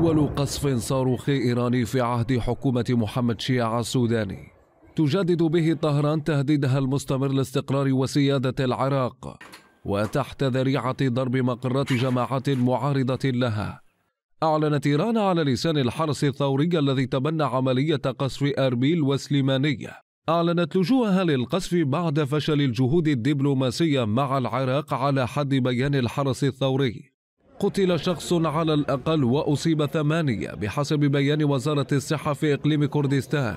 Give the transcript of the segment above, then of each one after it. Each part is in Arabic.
أول قصف صاروخي إيراني في عهد حكومة محمد شيع السوداني تجدد به طهران تهديدها المستمر لاستقرار وسيادة العراق وتحت ذريعة ضرب مقرات جماعات معارضة لها أعلنت إيران على لسان الحرس الثوري الذي تبنى عملية قصف أربيل وسليمانية أعلنت لجوءها للقصف بعد فشل الجهود الدبلوماسية مع العراق على حد بيان الحرس الثوري قتل شخص على الأقل وأصيب ثمانية بحسب بيان وزارة الصحة في إقليم كردستان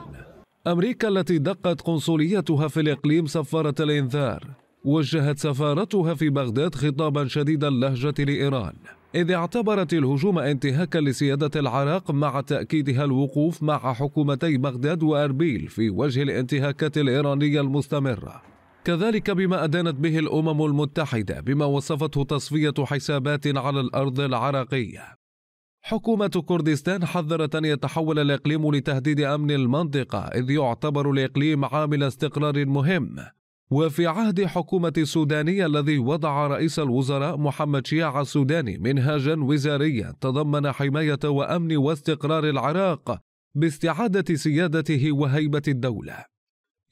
أمريكا التي دقت قنصليتها في الإقليم سفارة الإنذار وجهت سفارتها في بغداد خطابا شديد اللهجة لإيران إذ اعتبرت الهجوم انتهاكا لسيادة العراق مع تأكيدها الوقوف مع حكومتي بغداد وأربيل في وجه الانتهاكات الإيرانية المستمرة كذلك بما أدانت به الأمم المتحدة بما وصفته تصفية حسابات على الأرض العراقية حكومة كردستان حذرت أن يتحول الإقليم لتهديد أمن المنطقة إذ يعتبر الإقليم عامل استقرار مهم وفي عهد حكومة السودانية الذي وضع رئيس الوزراء محمد شياع السوداني منهاجا وزاريا تضمن حماية وأمن واستقرار العراق باستعادة سيادته وهيبة الدولة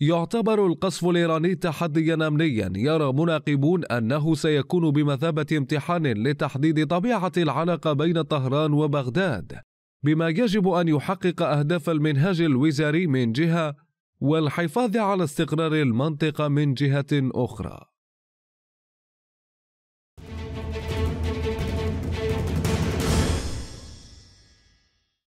يعتبر القصف الإيراني تحديا أمنيا يرى مناقبون أنه سيكون بمثابة امتحان لتحديد طبيعة العلاقة بين طهران وبغداد بما يجب أن يحقق أهداف المنهاج الوزاري من جهة والحفاظ على استقرار المنطقة من جهة أخرى